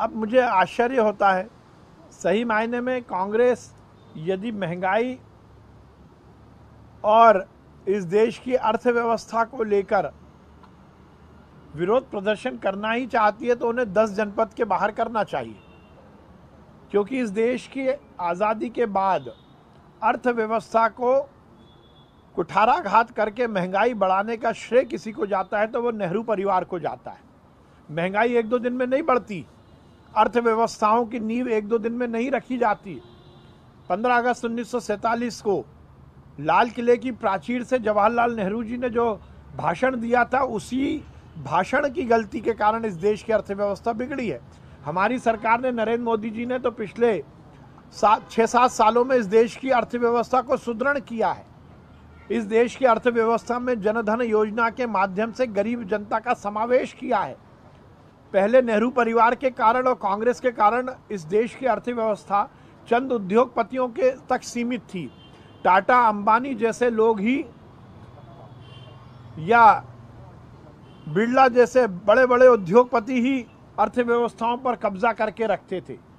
अब मुझे आश्चर्य होता है सही मायने में कांग्रेस यदि महंगाई और इस देश की अर्थव्यवस्था को लेकर विरोध प्रदर्शन करना ही चाहती है तो उन्हें दस जनपद के बाहर करना चाहिए क्योंकि इस देश की आज़ादी के बाद अर्थव्यवस्था को कुठाराघात करके महंगाई बढ़ाने का श्रेय किसी को जाता है तो वो नेहरू परिवार को जाता है महंगाई एक दो दिन में नहीं बढ़ती अर्थव्यवस्थाओं की नींव एक दो दिन में नहीं रखी जाती 15 अगस्त उन्नीस को लाल किले की प्राचीर से जवाहरलाल नेहरू जी ने जो भाषण दिया था उसी भाषण की गलती के कारण इस देश की अर्थव्यवस्था बिगड़ी है हमारी सरकार ने नरेंद्र मोदी जी ने तो पिछले सात छः सात सालों में इस देश की अर्थव्यवस्था को सुदृढ़ किया है इस देश की अर्थव्यवस्था में जनधन योजना के माध्यम से गरीब जनता का समावेश किया है पहले नेहरू परिवार के कारण और कांग्रेस के कारण इस देश की अर्थव्यवस्था चंद उद्योगपतियों के तक सीमित थी टाटा अंबानी जैसे लोग ही या बिरला जैसे बड़े बड़े उद्योगपति ही अर्थव्यवस्थाओं पर कब्जा करके रखते थे